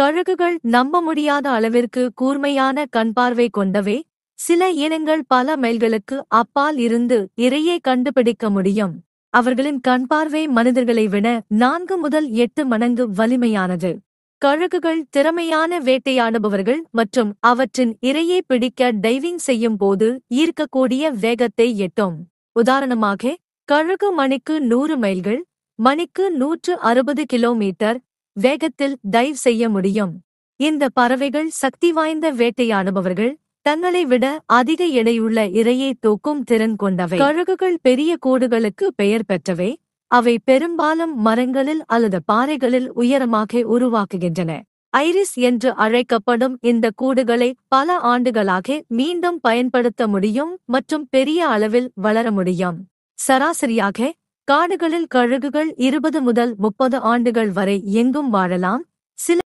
கழுகுகள் நம்ப முடியாத அளவிற்கு கூர்மையான கண்பார்வை கொண்டவை சில இனங்கள் பல மைல்களுக்கு அப்பால் இருந்து இரையை கண்டுபிடிக்க முடியும் அவர்களின் கண்பார்வை மனிதர்களை விட நான்கு முதல் எட்டு மடங்கு வலிமையானது கழுகுகள் திறமையான வேட்டையாடுபவர்கள் மற்றும் அவற்றின் இரையை பிடிக்க டைவிங் செய்யும் போது ஈர்க்கக்கூடிய வேகத்தை எட்டும் உதாரணமாக கழுகு மணிக்கு நூறு மைல்கள் மணிக்கு நூற்று அறுபது கிலோமீட்டர் வேகத்தில் டைவ் செய்ய முடியும் இந்த பறவைகள் சக்தி வாய்ந்த வேட்டையாடுபவர்கள் தங்களை விட அதிக எடையுள்ள இரையை தூக்கும் திறன் கொண்டவை கழுகுகள் பெரிய கூடுகளுக்கு பெயர் பெற்றவை அவை பெரும்பாலும் மரங்களில் அல்லது பாறைகளில் உயரமாக உருவாக்குகின்றன ஐரிஸ் என்று அழைக்கப்படும் இந்த கூடுகளை பல ஆண்டுகளாக மீண்டும் பயன்படுத்த முடியும் மற்றும் பெரிய அளவில் வளர முடியும் சராசரியாக காடுகளில் கழுகுகள் இருபது முதல் முப்பது ஆண்டுகள் வரை எங்கும் வாழலாம் சில